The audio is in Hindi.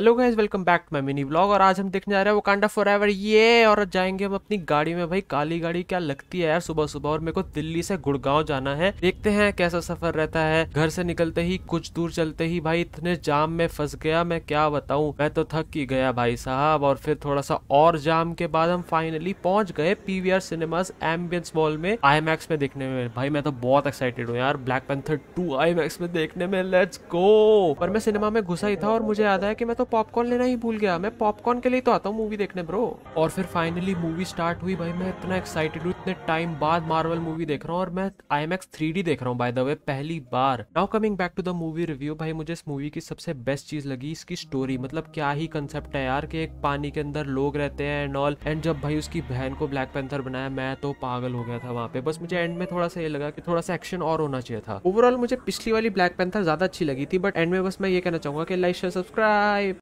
hello guys welcome back to my mini blog और आज हम देखने जा रहे हैं वो कांडा फॉर एवर ये और जाएंगे हम अपनी गाड़ी में भाई काली गाड़ी क्या लगती है यार सुबह सुबह और मेरे को दिल्ली से गुड़गांव जाना है देखते हैं कैसा सफर रहता है घर से निकलते ही कुछ दूर चलते ही भाई इतने जाम में फंस गया मैं क्या बताऊ मैं तो थक ही गया भाई साहब और फिर थोड़ा सा और जाम के बाद हम फाइनली पहुंच गए पीवीआर सिनेमाज एम्बियंस मॉल में आई में देखने में भाई मैं तो बहुत एक्साइटेड हूँ यार ब्लैक पेंथर टू आई में देखने में लेट्स गो पर मैं सिनेमा में घुसा ही था और मुझे याद है की मैं तो पॉपकॉर्न लेना ही भूल गया मैं पॉपकॉर्न के लिए तो आता हूँ मूवी देखने ब्रो और फिर फाइनली मूवी स्टार्ट हुई भाई मैं इतना एक्साइटेड हूँ इतने टाइम बाद मार्वल मूवी देख रहा हूँ और मैं IMAX three D देख रहा हूँ बाय द वे पहली बार now coming back to the movie review भाई मुझे इस मूवी की सबसे बेस्ट चीज लगी इसकी स्टोरी मतलब क्या ही कंसेप्ट है यार कि एक पानी के अंदर लोग रहते हैं एंड ऑल एंड जब भाई उसकी बहन को ब्लैक पेंथर बनाया मैं तो पागल हो गया था वहाँ पे बस मुझे एंड में थोड़ा सा ये लगा कि थोड़ा सा एक्शन और होना चाहिए था ओवरऑल मुझे पिछली वाली ब्लैक पेंथर ज्यादा अच्छी लगी थी बट एंड में बस मैं ये कहना चाहूंगा कि लाइक शेयर सब्सक्राइब